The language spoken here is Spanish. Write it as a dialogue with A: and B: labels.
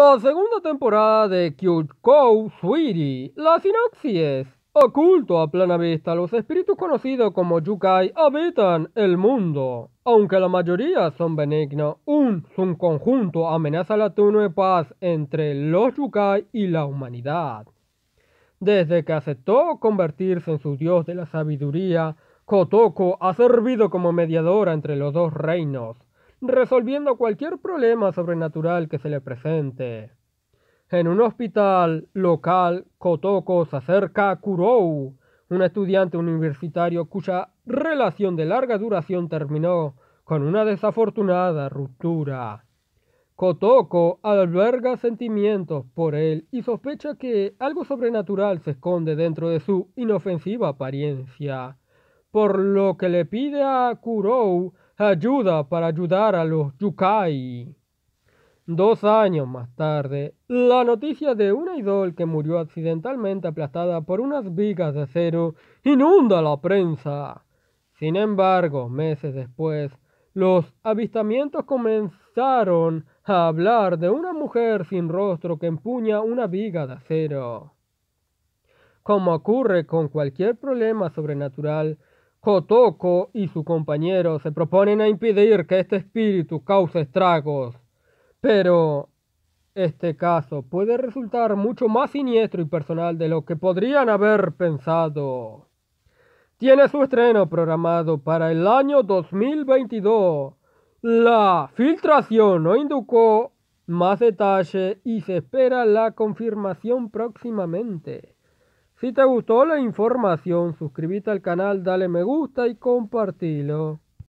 A: la segunda temporada de Kyukou Suiri, la sinopsis Oculto a plana vista, los espíritus conocidos como Yukai habitan el mundo. Aunque la mayoría son benignos, un subconjunto amenaza la de paz entre los Yukai y la humanidad. Desde que aceptó convertirse en su dios de la sabiduría, Kotoko ha servido como mediadora entre los dos reinos resolviendo cualquier problema sobrenatural que se le presente. En un hospital local, Kotoko se acerca a Kurou, un estudiante universitario cuya relación de larga duración terminó con una desafortunada ruptura. Kotoko alberga sentimientos por él y sospecha que algo sobrenatural se esconde dentro de su inofensiva apariencia, por lo que le pide a Kurou ayuda para ayudar a los Yukai. Dos años más tarde, la noticia de una idol que murió accidentalmente aplastada por unas vigas de acero inunda la prensa. Sin embargo, meses después, los avistamientos comenzaron a hablar de una mujer sin rostro que empuña una viga de acero. Como ocurre con cualquier problema sobrenatural, Kotoko y su compañero se proponen a impedir que este espíritu cause estragos, pero este caso puede resultar mucho más siniestro y personal de lo que podrían haber pensado. Tiene su estreno programado para el año 2022. La filtración no indicó más detalle y se espera la confirmación próximamente. Si te gustó la información, suscríbete al canal, dale me gusta y compartilo.